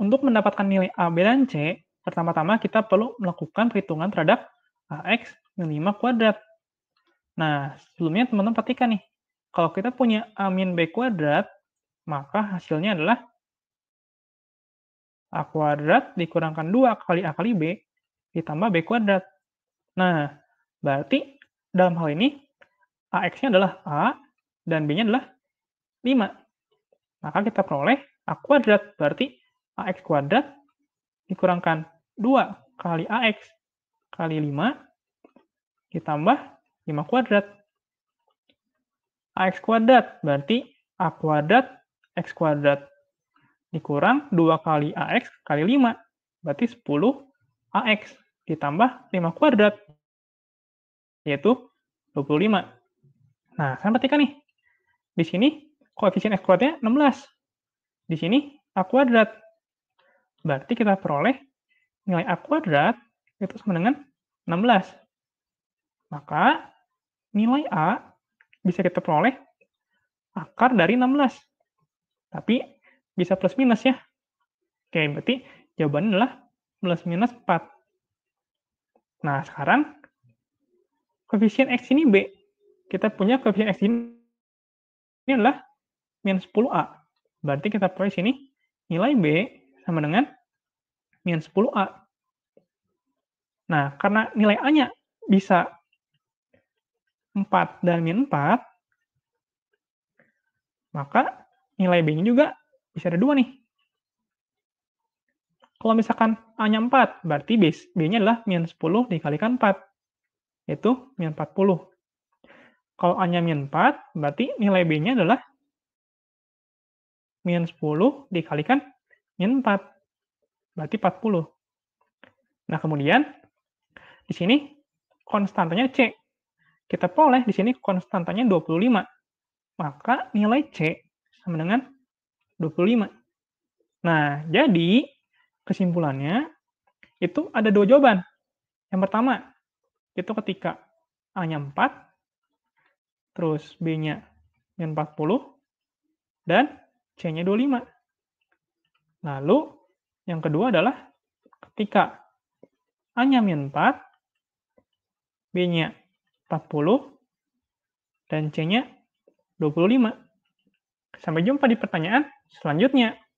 Untuk mendapatkan nilai A, B, dan C, pertama-tama kita perlu melakukan perhitungan terhadap AX min 5 kuadrat. Nah, sebelumnya teman-teman perhatikan nih, kalau kita punya A min B kuadrat, maka hasilnya adalah A kuadrat dikurangkan 2 kali A kali B ditambah B kuadrat. Nah, berarti dalam hal ini AX-nya adalah A dan B-nya adalah 5. Maka kita peroleh A kuadrat, berarti AX kuadrat dikurangkan 2 kali AX kali 5 ditambah 5 kuadrat. AX kuadrat berarti A kuadrat X kuadrat dikurang 2 kali AX kali 5 berarti 10 AX ditambah 5 kuadrat yaitu 25. Nah, sekarang perhatikan nih. Di sini koefisien X kuadratnya 16. Di sini A kuadrat Berarti kita peroleh nilai A kuadrat itu sama dengan 16. Maka nilai A bisa kita peroleh akar dari 16. Tapi bisa plus minus ya. Oke, berarti jawabannya adalah plus minus 4. Nah, sekarang koefisien X ini B. Kita punya koefisien X ini ini adalah minus 10A. Berarti kita peroleh sini nilai B sama dengan min 10A. Nah, karena nilai A-nya bisa 4 dan min 4, maka nilai B-nya juga bisa ada dua nih. Kalau misalkan A-nya 4, berarti B-nya adalah min 10 dikalikan 4, yaitu min 40. Kalau A-nya min 4, berarti nilai B-nya adalah min 10 dikalikan min 4. Berarti 40. Nah, kemudian di sini konstantanya C. Kita peroleh di sini konstantanya 25. Maka nilai C sama dengan 25. Nah, jadi kesimpulannya itu ada dua jawaban. Yang pertama, itu ketika A-nya 4, terus B-nya 40, dan C-nya 25. Lalu, yang kedua adalah ketika A-nya min 4, B-nya 40, dan C-nya 25. Sampai jumpa di pertanyaan selanjutnya.